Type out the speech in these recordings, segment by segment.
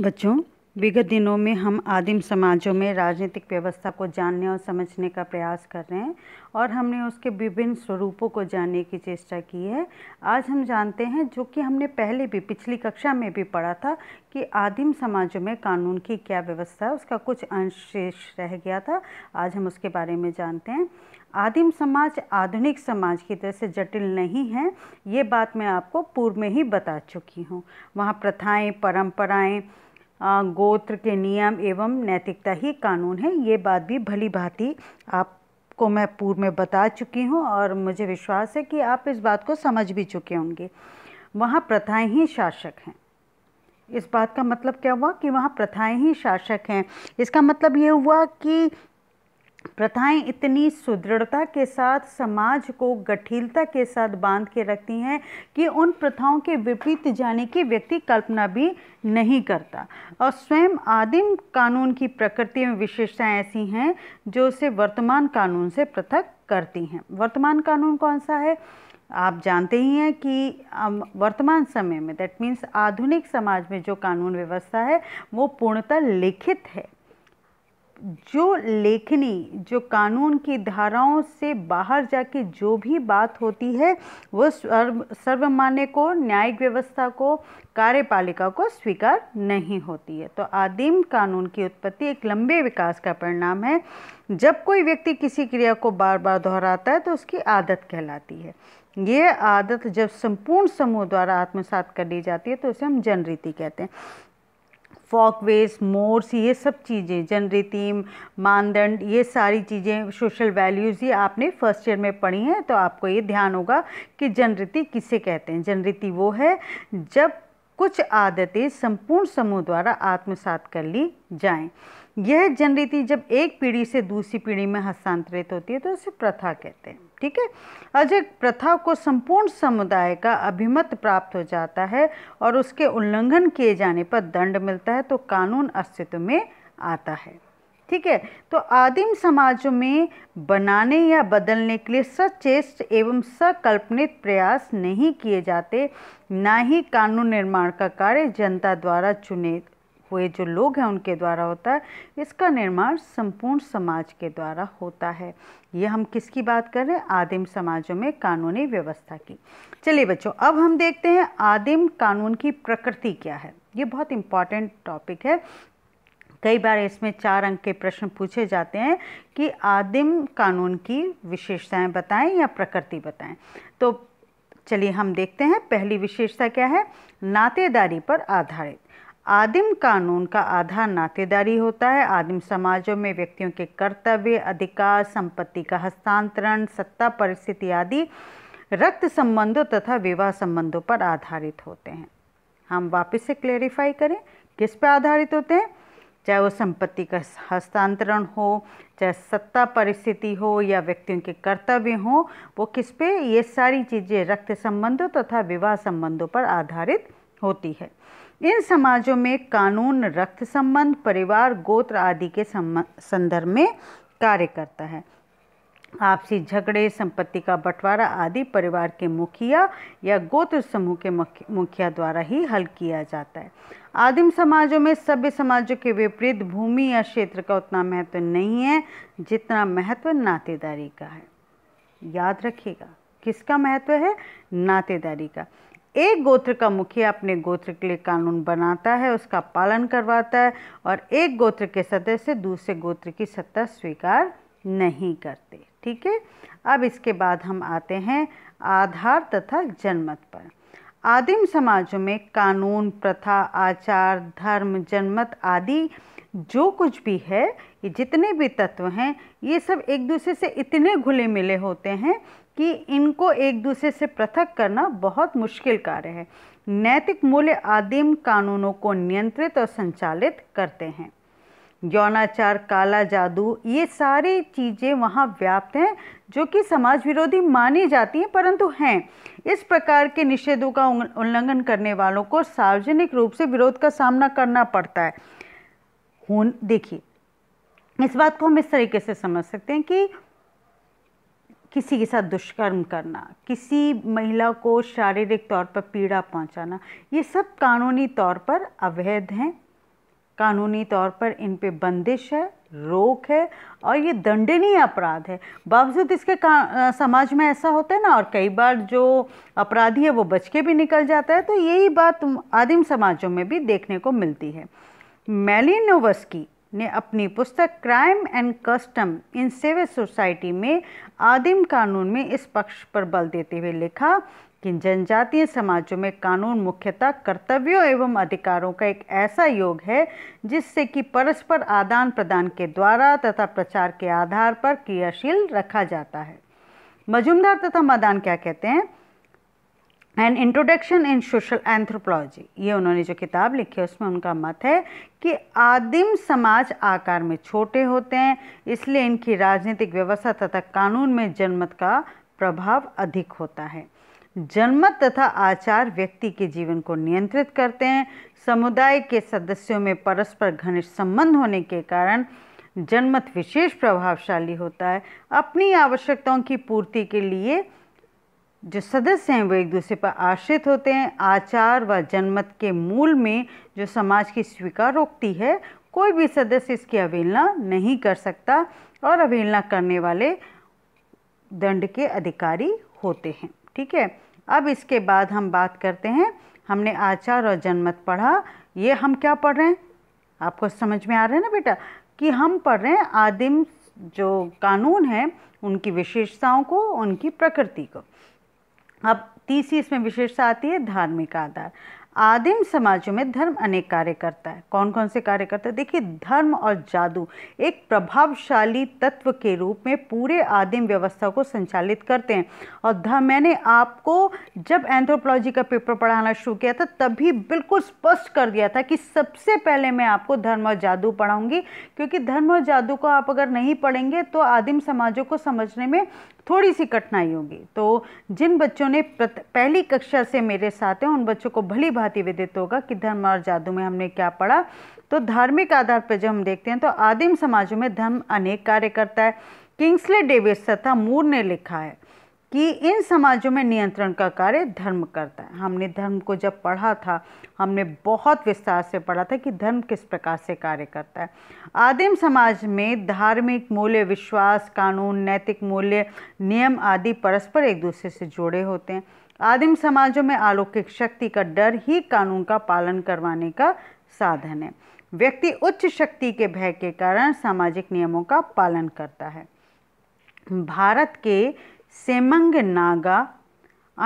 बच्चों विगत दिनों में हम आदिम समाजों में राजनीतिक व्यवस्था को जानने और समझने का प्रयास कर रहे हैं और हमने उसके विभिन्न स्वरूपों को जानने की चेष्टा की है आज हम जानते हैं जो कि हमने पहले भी पिछली कक्षा में भी पढ़ा था कि आदिम समाजों में कानून की क्या व्यवस्था है उसका कुछ अंश शेष रह गया था आज हम उसके बारे में जानते हैं आदिम समाज आधुनिक समाज की तरह से जटिल नहीं है ये बात मैं आपको पूर्व में ही बता चुकी हूँ वहाँ प्रथाएँ परम्पराएँ गोत्र के नियम एवं नैतिकता ही कानून है ये बात भी भली भांति आपको मैं पूर्व में बता चुकी हूँ और मुझे विश्वास है कि आप इस बात को समझ भी चुके होंगे वहाँ प्रथाएं ही शासक हैं इस बात का मतलब क्या हुआ कि वहाँ प्रथाएं ही शासक हैं इसका मतलब ये हुआ कि प्रथाएं इतनी सुदृढ़ता के साथ समाज को गठिलता के साथ बांध के रखती हैं कि उन प्रथाओं के विपरीत जाने की व्यक्ति कल्पना भी नहीं करता और स्वयं आदिम कानून की प्रकृति में विशेषताएं ऐसी हैं जो उसे वर्तमान कानून से पृथक करती हैं वर्तमान कानून कौन सा है आप जानते ही हैं कि वर्तमान समय में दैट मीन्स आधुनिक समाज में जो कानून व्यवस्था है वो पूर्णतः लिखित है जो लेखनी जो कानून की धाराओं से बाहर जाके जो भी बात होती है वो सर्व सर्वमान्य को न्यायिक व्यवस्था को कार्यपालिका को स्वीकार नहीं होती है तो आदिम कानून की उत्पत्ति एक लंबे विकास का परिणाम है जब कोई व्यक्ति किसी क्रिया को बार बार दोहराता है तो उसकी आदत कहलाती है ये आदत जब संपूर्ण समूह द्वारा आत्मसात कर ली जाती है तो उसे हम जनरीति कहते हैं फॉकवेज मोर्स ये सब चीज़ें जनरेतीम मानदंड ये सारी चीज़ें सोशल वैल्यूज़ ये आपने फर्स्ट ईयर में पढ़ी हैं तो आपको ये ध्यान होगा कि जनरीति किसे कहते हैं जनरीति वो है जब कुछ आदतें संपूर्ण समूह द्वारा आत्मसात कर ली जाएं यह जनरीति जब एक पीढ़ी से दूसरी पीढ़ी में हस्तांतरित होती है तो उसे प्रथा कहते हैं ठीक है अजय प्रथा को संपूर्ण समुदाय का अभिमत प्राप्त हो जाता है और उसके उल्लंघन किए जाने पर दंड मिलता है तो कानून अस्तित्व में आता है ठीक है तो आदिम समाजों में बनाने या बदलने के लिए सचेष्ट एवं सकल्पनित प्रयास नहीं किए जाते ना ही कानून निर्माण का कार्य जनता द्वारा चुने हुए जो लोग हैं उनके द्वारा होता है इसका निर्माण संपूर्ण समाज के द्वारा होता है ये हम किसकी बात कर रहे हैं आदिम समाजों में कानूनी व्यवस्था की चलिए बच्चों अब हम देखते हैं आदिम कानून की प्रकृति क्या है ये बहुत इम्पॉर्टेंट टॉपिक है कई बार इसमें चार अंक के प्रश्न पूछे जाते हैं कि आदिम कानून की विशेषताएं बताएं या प्रकृति बताएं तो चलिए हम देखते हैं पहली विशेषता क्या है नातेदारी पर आधारित आदिम कानून का आधार नातेदारी होता है आदिम समाजों में व्यक्तियों के कर्तव्य अधिकार संपत्ति का हस्तांतरण सत्ता परिस्थिति आदि रक्त संबंधों तथा विवाह संबंधों पर आधारित होते हैं हम वापस से क्लेरिफाई करें किस पर आधारित होते हैं चाहे वो संपत्ति का हस्तांतरण हो चाहे सत्ता परिस्थिति हो या व्यक्तियों के कर्तव्य हो वो किस पे ये सारी चीज़ें रक्त संबंधों तथा विवाह संबंधों पर आधारित होती है इन समाजों में कानून रक्त संबंध परिवार गोत्र आदि के संदर्भ में कार्य करता है आपसी झगड़े संपत्ति का बंटवारा आदि परिवार के मुखिया या गोत्र समूह के मुखिया द्वारा ही हल किया जाता है आदिम समाजों में सभ्य समाजों के विपरीत भूमि या क्षेत्र का उतना महत्व नहीं है जितना महत्व नातेदारी का है याद रखिएगा किसका महत्व है नातेदारी का एक गोत्र का मुखिया अपने गोत्र के लिए कानून बनाता है उसका पालन करवाता है और एक गोत्र के सदस्य दूसरे गोत्र की सत्ता स्वीकार नहीं करते ठीक है अब इसके बाद हम आते हैं आधार तथा जनमत पर आदिम समाजों में कानून प्रथा आचार धर्म जनमत आदि जो कुछ भी है ये जितने भी तत्व हैं ये सब एक दूसरे से इतने घुले मिले होते हैं कि इनको एक दूसरे से पृथक करना बहुत मुश्किल कार्य है नैतिक मूल्य आदिम कानूनों को नियंत्रित और संचालित करते हैं यौनाचार काला जादू ये सारी चीज़ें वहाँ व्याप्त हैं जो कि समाज विरोधी मानी जाती हैं परंतु हैं इस प्रकार के निषेधों का उल्लंघन करने वालों को सार्वजनिक रूप से विरोध का सामना करना पड़ता है देखिए इस बात को हम इस तरीके से समझ सकते हैं कि किसी के साथ दुष्कर्म करना किसी महिला को शारीरिक तौर पर पीड़ा पहुंचाना ये सब कानूनी तौर पर अवैध हैं कानूनी तौर पर इन पे बंदिश है रोक है और ये दंडनीय अपराध है बावजूद इसके आ, समाज में ऐसा होता है ना और कई बार जो अपराधी है वो बच के भी निकल जाता है तो यही बात आदिम समाजों में भी देखने को मिलती है मेलिनोवस्की ने अपनी पुस्तक crime and custom in civil society में आदिम कानून में इस पक्ष पर बल देते हुए लिखा कि जनजातीय समाजों में कानून मुख्यतः कर्तव्यों एवं अधिकारों का एक ऐसा योग है जिससे कि परस्पर आदान प्रदान के द्वारा तथा प्रचार के आधार पर क्रियाशील रखा जाता है मजुमदार तथा मदान क्या कहते हैं an introduction in social anthropology ये उन्होंने जो किताब लिखी है उसमें उनका मत है कि आदिम समाज आकार में छोटे होते हैं इसलिए इनकी राजनीतिक व्यवस्था तथा कानून में जनमत का प्रभाव अधिक होता है जनमत तथा आचार व्यक्ति के जीवन को नियंत्रित करते हैं समुदाय के सदस्यों में परस्पर घनिष्ठ संबंध होने के कारण जनमत विशेष प्रभावशाली होता है अपनी आवश्यकताओं की पूर्ति के लिए जो सदस्य हैं वो एक दूसरे पर आश्रित होते हैं आचार व जनमत के मूल में जो समाज की स्वीकार रोकती है कोई भी सदस्य इसकी अवहेलना नहीं कर सकता और अवहेलना करने वाले दंड के अधिकारी होते हैं ठीक है अब इसके बाद हम बात करते हैं हमने आचार और जनमत पढ़ा ये हम क्या पढ़ रहे हैं आपको समझ में आ रहा है ना बेटा कि हम पढ़ रहे हैं आदिम जो कानून है उनकी विशेषताओं को उनकी प्रकृति को अब तीसरी इसमें विशेषता आती है धार्मिक आधार आदिम समाजों में धर्म अनेक कार्य करता है कौन कौन से कार्य करता है देखिए धर्म और जादू एक प्रभावशाली तत्व के रूप में पूरे आदिम व्यवस्था को संचालित करते हैं और धर्म मैंने आपको जब एंथ्रोपोलॉजी का पेपर पढ़ाना शुरू किया था तभी बिल्कुल स्पष्ट कर दिया था कि सबसे पहले मैं आपको धर्म और जादू पढ़ाऊँगी क्योंकि धर्म और जादू को आप अगर नहीं पढ़ेंगे तो आदिम समाजों को समझने में थोड़ी सी कठिनाई होगी तो जिन बच्चों ने पहली कक्षा से मेरे साथ हैं उन बच्चों को भली भांति विदित होगा कि धर्म और जादू में हमने क्या पढ़ा तो धार्मिक आधार पर जब हम देखते हैं तो आदिम समाजों में धर्म अनेक कार्य करता है किंग्सले डेविस तथा मूर ने लिखा है कि इन समाजों में नियंत्रण का कार्य धर्म करता है हमने धर्म को जब पढ़ा था हमने बहुत विस्तार से पढ़ा था कि धर्म किस प्रकार से कार्य करता है आदिम समाज में धार्मिक मूल्य विश्वास कानून नैतिक मूल्य नियम आदि परस्पर एक दूसरे से जुड़े होते हैं आदिम समाजों में अलौकिक शक्ति का डर ही कानून का पालन करवाने का साधन है व्यक्ति उच्च शक्ति के भय के कारण सामाजिक नियमों का पालन करता है भारत के सेमंग नागा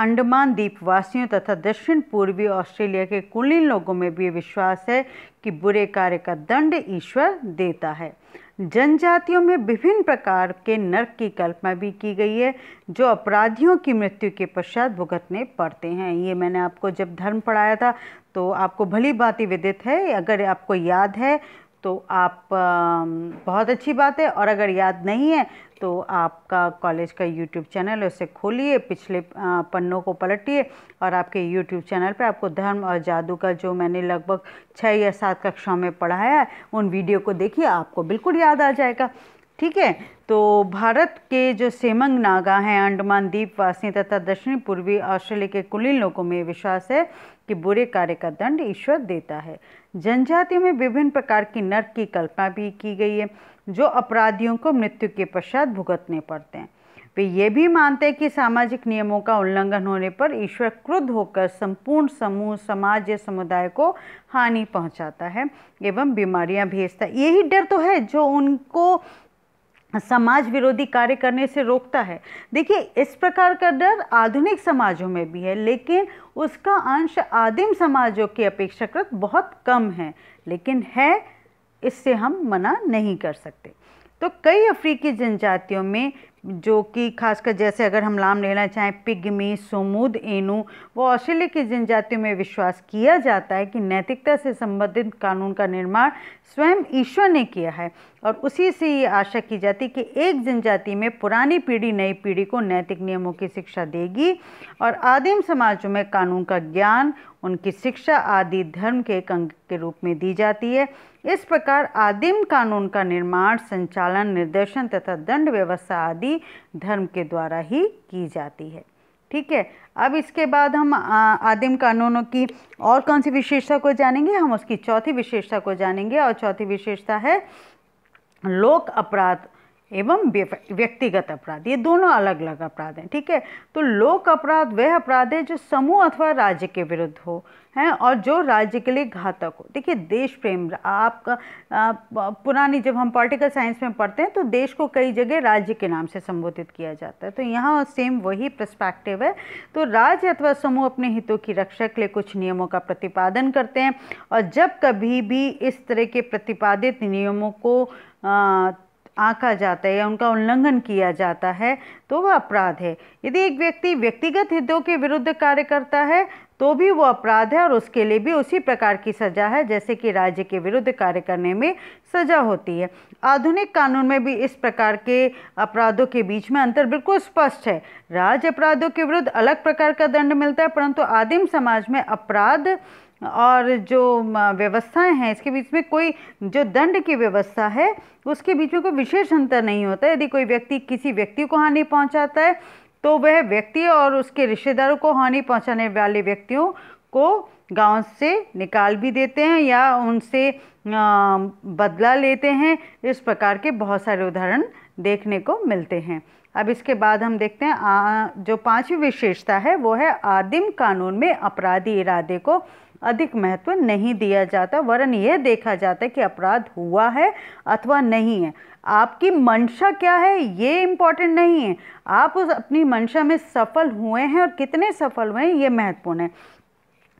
अंडमान द्वीपवासियों तथा दक्षिण पूर्वी ऑस्ट्रेलिया के कुलीन लोगों में भी विश्वास है कि बुरे कार्य का दंड ईश्वर देता है जनजातियों में विभिन्न प्रकार के नरक की कल्पना भी की गई है जो अपराधियों की मृत्यु के पश्चात भुगतने पड़ते हैं ये मैंने आपको जब धर्म पढ़ाया था तो आपको भली भांति विदित है अगर आपको याद है तो आप बहुत अच्छी बात है और अगर याद नहीं है तो आपका कॉलेज का यूट्यूब चैनल है उसे खोलिए पिछले पन्नों को पलटिए और आपके यूट्यूब चैनल पर आपको धर्म और जादू का जो मैंने लगभग छः या सात कक्षाओं में पढ़ाया है उन वीडियो को देखिए आपको बिल्कुल याद आ जाएगा ठीक है तो भारत के जो सेमंग नागा हैं अंडमान द्वीपवासी तथा दक्षिणी पूर्वी ऑस्ट्रेलिया के कुलीन लोगों में विश्वास है कि बुरे कार्य का दंड ईश्वर देता है जनजाति में विभिन्न प्रकार की नर्क की कल्पना भी की गई है जो अपराधियों को मृत्यु के पश्चात भुगतने पड़ते हैं वे ये भी मानते हैं कि सामाजिक नियमों का उल्लंघन होने पर ईश्वर क्रुद्ध होकर संपूर्ण समूह समाज या समुदाय को हानि पहुंचाता है एवं बीमारियां भेजता है यही डर तो है जो उनको समाज विरोधी कार्य करने से रोकता है देखिए इस प्रकार का डर आधुनिक समाजों में भी है लेकिन उसका अंश आदिम समाजों के अपेक्षाकृत बहुत कम है लेकिन है इससे हम मना नहीं कर सकते तो कई अफ्रीकी जनजातियों में जो कि खासकर जैसे अगर हम नाम लेना चाहें पिगमी सुमुद एनु वो ऑस्ट्रेलिया की जनजातियों में विश्वास किया जाता है कि नैतिकता से संबंधित कानून का निर्माण स्वयं ईश्वर ने किया है और उसी से ये आशा की जाती है कि एक जनजाति में पुरानी पीढ़ी नई पीढ़ी को नैतिक नियमों की शिक्षा देगी और आदिम समाजों में कानून का ज्ञान उनकी शिक्षा आदि धर्म के एक अंग के रूप में दी जाती है इस प्रकार आदिम कानून का निर्माण संचालन निर्देशन तथा दंड व्यवस्था आदि भी धर्म के द्वारा ही की जाती है ठीक है अब इसके बाद हम आदिम कानूनों की और कौन सी विशेषता को जानेंगे हम उसकी चौथी विशेषता को जानेंगे और चौथी विशेषता है लोक अपराध एवं व्यक्तिगत अपराध ये दोनों अलग अलग अपराध हैं ठीक है तो लोक अपराध वह अपराध है जो समूह अथवा राज्य के विरुद्ध हो हैं और जो राज्य के लिए घातक हो देखिए देश प्रेम आपका पुरानी जब हम पॉलिटिकल साइंस में पढ़ते हैं तो देश को कई जगह राज्य के नाम से संबोधित किया जाता है तो यहाँ सेम वही प्रस्पेक्टिव है तो राज्य अथवा समूह अपने हितों की रक्षा के लिए कुछ नियमों का प्रतिपादन करते हैं और जब कभी भी इस तरह के प्रतिपादित नियमों को आ, आंका जाता है या उनका उल्लंघन किया जाता है तो वह अपराध है यदि एक व्यक्ति व्यक्तिगत हितों के विरुद्ध कार्य करता है तो भी वो अपराध है और उसके लिए भी उसी प्रकार की सज़ा है जैसे कि राज्य के विरुद्ध कार्य करने में सज़ा होती है आधुनिक कानून में भी इस प्रकार के अपराधों के बीच में अंतर बिल्कुल स्पष्ट है राज्य अपराधों के विरुद्ध अलग प्रकार का दंड मिलता है परंतु आदिम समाज में अपराध और जो व्यवस्थाएं हैं इसके बीच में कोई जो दंड की व्यवस्था है उसके बीच में कोई विशेष अंतर नहीं होता यदि कोई व्यक्ति किसी व्यक्ति को हानि पहुंचाता है तो वह व्यक्ति और उसके रिश्तेदारों को हानि पहुंचाने वाले व्यक्तियों को गांव से निकाल भी देते हैं या उनसे बदला लेते हैं इस प्रकार के बहुत सारे उदाहरण देखने को मिलते हैं अब इसके बाद हम देखते हैं आ, जो पांचवी विशेषता है वो है आदिम कानून में अपराधी इरादे को अधिक महत्व नहीं दिया जाता वरन यह देखा जाता है कि अपराध हुआ है अथवा नहीं है आपकी मंशा क्या है ये इम्पॉर्टेंट नहीं है आप उस अपनी मंशा में सफल हुए हैं और कितने सफल हुए हैं ये महत्वपूर्ण है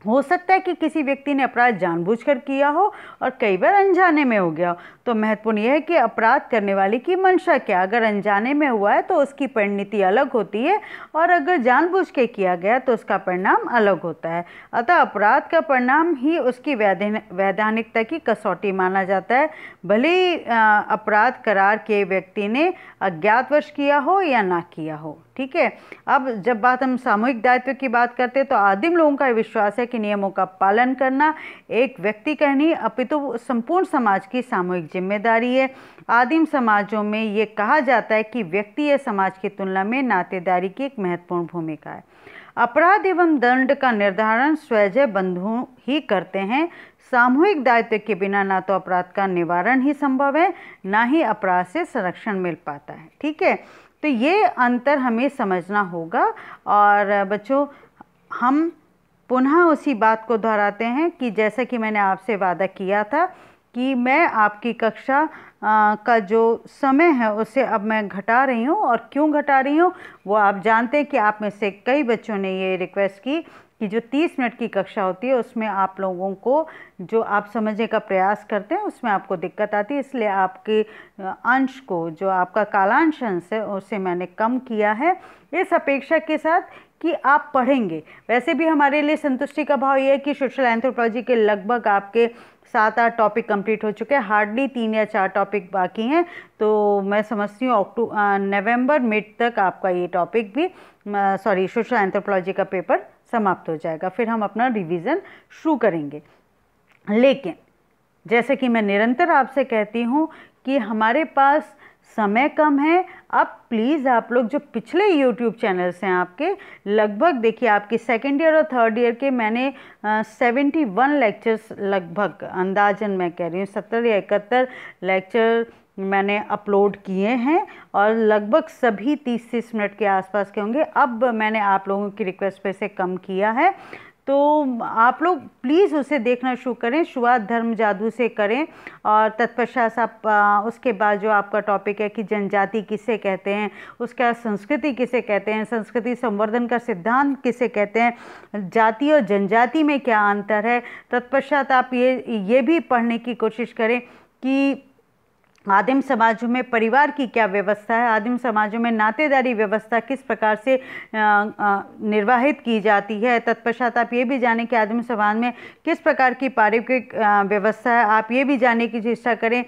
हो सकता है कि किसी व्यक्ति ने अपराध जानबूझकर किया हो और कई बार अनजाने में हो गया तो महत्वपूर्ण यह है कि अपराध करने वाले की मंशा क्या अगर अनजाने में हुआ है तो उसकी परिणति अलग होती है और अगर जानबूझ के किया गया तो उसका परिणाम अलग होता है अतः अपराध का परिणाम ही उसकी वैधानिकता की कसौटी माना जाता है भले ही अपराध करार के व्यक्ति ने अज्ञातवश किया हो या ना किया हो ठीक है अब जब बात हम सामूहिक दायित्व की बात करते हैं तो आदिम लोगों का विश्वास है कि नियमों का पालन करना एक व्यक्ति का नहीं अपितु तो संपूर्ण समाज की सामूहिक जिम्मेदारी है आदिम समाजों में ये कहा जाता है कि व्यक्ति या समाज की तुलना में नातेदारी की एक महत्वपूर्ण भूमिका है अपराध एवं दंड का निर्धारण स्वजय बंधु ही करते हैं सामूहिक दायित्व के बिना ना तो अपराध का निवारण ही संभव है ना ही अपराध से संरक्षण मिल पाता है ठीक है तो ये अंतर हमें समझना होगा और बच्चों हम पुनः उसी बात को दोहराते हैं कि जैसा कि मैंने आपसे वादा किया था कि मैं आपकी कक्षा आ, का जो समय है उसे अब मैं घटा रही हूँ और क्यों घटा रही हूँ वो आप जानते हैं कि आप में से कई बच्चों ने ये रिक्वेस्ट की कि जो 30 मिनट की कक्षा होती है उसमें आप लोगों को जो आप समझने का प्रयास करते हैं उसमें आपको दिक्कत आती है इसलिए आपके अंश को जो आपका कालांश अंश है उसे मैंने कम किया है इस अपेक्षा के साथ कि आप पढ़ेंगे वैसे भी हमारे लिए संतुष्टि का भाव यह है कि सोशल एंथ्रोपोलॉजी के लगभग आपके सात आठ टॉपिक कंप्लीट हो चुके हैं हार्डली तीन या चार टॉपिक बाकी हैं तो मैं समझती हूँ अक्टू नवंबर मिड तक आपका ये टॉपिक भी सॉरी सोशल एंथ्रोपोलॉजी का पेपर समाप्त हो जाएगा फिर हम अपना रिवीजन शुरू करेंगे लेकिन जैसे कि मैं निरंतर आपसे कहती हूँ कि हमारे पास समय कम है अब प्लीज़ आप लोग जो पिछले यूट्यूब चैनल्स हैं आपके लगभग देखिए आपके सेकेंड ईयर और थर्ड ईयर के मैंने सेवेंटी वन लेक्चर्स लगभग अंदाजन मैं कह रही हूँ सत्तर या इकहत्तर लेक्चर मैंने अपलोड किए हैं और लगभग सभी तीस तीस मिनट के आसपास के होंगे अब मैंने आप लोगों की रिक्वेस्ट पे से कम किया है तो आप लोग प्लीज़ उसे देखना शुरू करें शुरुआत धर्म जादू से करें और तत्पश्चात आप उसके बाद जो आपका टॉपिक है कि जनजाति किसे कहते हैं उसका संस्कृति किसे कहते हैं संस्कृति संवर्धन का सिद्धांत किसे कहते हैं जाति और जनजाति में क्या अंतर है तत्पश्चात आप ये ये भी पढ़ने की कोशिश करें कि आदिम समाजों में परिवार की क्या व्यवस्था है आदिम समाजों में नातेदारी व्यवस्था किस प्रकार से निर्वाहित की जाती है तत्पश्चात आप ये भी जानें कि आदिम समाज में किस प्रकार की पारिवारिक व्यवस्था है आप ये भी जाने की चेष्टा करें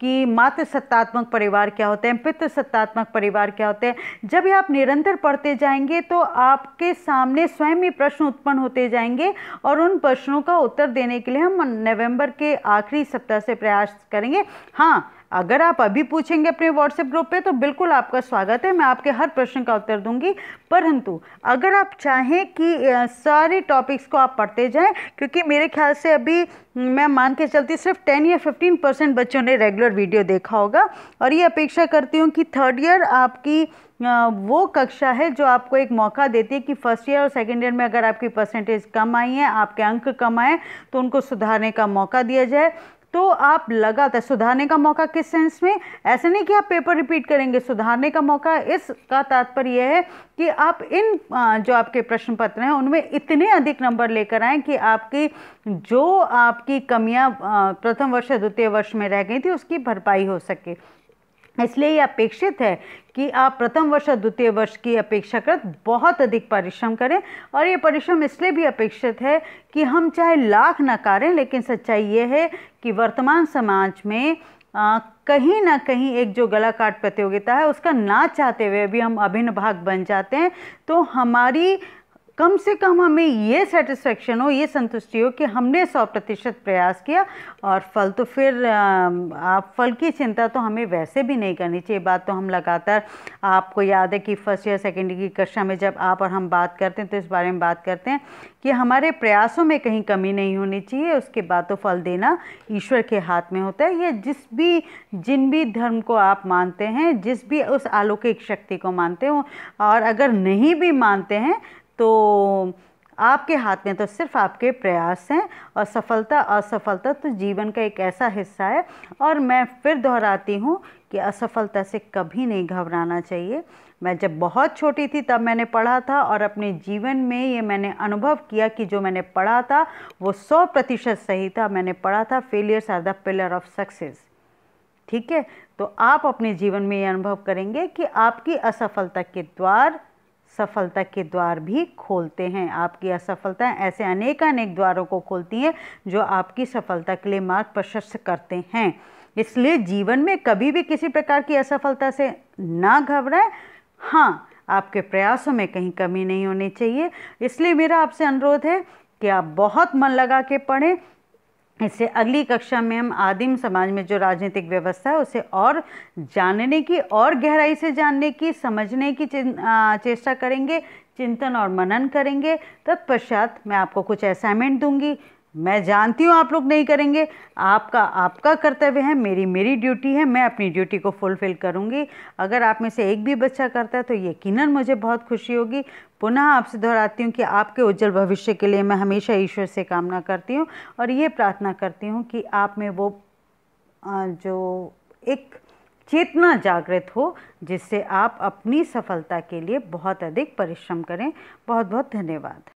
कि मातृ सत्तात्मक परिवार क्या होते हैं पितृ सत्तात्मक परिवार क्या होते हैं जब ये आप निरंतर पढ़ते जाएंगे तो आपके सामने स्वयं ही प्रश्न उत्पन्न होते जाएंगे और उन प्रश्नों का उत्तर देने के लिए हम नवंबर के आखिरी सप्ताह से प्रयास करेंगे हाँ अगर आप अभी पूछेंगे अपने व्हाट्सएप ग्रुप पे तो बिल्कुल आपका स्वागत है मैं आपके हर प्रश्न का उत्तर दूंगी परंतु अगर आप चाहें कि सारे टॉपिक्स को आप पढ़ते जाएं क्योंकि मेरे ख्याल से अभी मैं मान के चलती सिर्फ टेन या फिफ्टीन परसेंट बच्चों ने रेगुलर वीडियो देखा होगा और ये अपेक्षा करती हूँ कि थर्ड ईयर आपकी वो कक्षा है जो आपको एक मौका देती है कि फर्स्ट ईयर और सेकेंड ईयर में अगर आपकी परसेंटेज कम आई है आपके अंक कम आए तो उनको सुधारने का मौका दिया जाए तो आप लगातार सुधारने का मौका किस सेंस में ऐसे नहीं कि आप पेपर रिपीट करेंगे सुधारने का मौका इसका तात्पर्य यह है कि आप इन जो आपके प्रश्न पत्र हैं उनमें इतने अधिक नंबर लेकर आएँ कि आपकी जो आपकी कमियां प्रथम वर्ष या द्वितीय वर्ष में रह गई थी उसकी भरपाई हो सके इसलिए ये अपेक्षित है कि आप प्रथम वर्ष और द्वितीय वर्ष की अपेक्षाकृत बहुत अधिक परिश्रम करें और ये परिश्रम इसलिए भी अपेक्षित है कि हम चाहे लाख नकारें करें लेकिन सच्चाई ये है कि वर्तमान समाज में आ, कहीं ना कहीं एक जो गला काट प्रतियोगिता है उसका ना चाहते हुए भी हम अभिन्न भाग बन जाते हैं तो हमारी कम से कम हमें ये सेटिस्फेक्शन हो ये संतुष्टि हो कि हमने सौ प्रतिशत प्रयास किया और फल तो फिर आप फल की चिंता तो हमें वैसे भी नहीं करनी चाहिए बात तो हम लगातार आपको याद है कि फर्स्ट या सेकेंड की कक्षा में जब आप और हम बात करते हैं तो इस बारे में बात करते हैं कि हमारे प्रयासों में कहीं कमी नहीं होनी चाहिए उसके बाद तो फल देना ईश्वर के हाथ में होता है या जिस भी जिन भी धर्म को आप मानते हैं जिस भी उस अलौकिक शक्ति को मानते हो और अगर नहीं भी मानते हैं तो आपके हाथ में तो सिर्फ आपके प्रयास हैं और सफलता असफलता तो जीवन का एक ऐसा हिस्सा है और मैं फिर दोहराती हूँ कि असफलता से कभी नहीं घबराना चाहिए मैं जब बहुत छोटी थी तब मैंने पढ़ा था और अपने जीवन में ये मैंने अनुभव किया कि जो मैंने पढ़ा था वो सौ प्रतिशत सही था मैंने पढ़ा था failures are the pillar of success ठीक है तो आप अपने जीवन में ये अनुभव करेंगे कि आपकी असफलता के द्वार सफलता के द्वार भी खोलते हैं आपकी असफलता ऐसे अनेक अनेक द्वारों को खोलती हैं जो आपकी सफलता के लिए मार्ग प्रशस्त करते हैं इसलिए जीवन में कभी भी किसी प्रकार की असफलता से ना घबराएं हाँ आपके प्रयासों में कहीं कमी नहीं होनी चाहिए इसलिए मेरा आपसे अनुरोध है कि आप बहुत मन लगा के पढ़ें इससे अगली कक्षा में हम आदिम समाज में जो राजनीतिक व्यवस्था है उसे और जानने की और गहराई से जानने की समझने की चेष्टा करेंगे चिंतन और मनन करेंगे तत्पश्चात मैं आपको कुछ असाइनमेंट दूंगी मैं जानती हूँ आप लोग नहीं करेंगे आपका आपका कर्तव्य है मेरी मेरी ड्यूटी है मैं अपनी ड्यूटी को फुलफ़िल करूँगी अगर आप में से एक भी बच्चा करता है तो यकीनन मुझे बहुत खुशी होगी पुनः आपसे दोहराती हूँ कि आपके उज्जवल भविष्य के लिए मैं हमेशा ईश्वर से कामना करती हूँ और ये प्रार्थना करती हूँ कि आप में वो जो एक चेतना जागृत हो जिससे आप अपनी सफलता के लिए बहुत अधिक परिश्रम करें बहुत बहुत धन्यवाद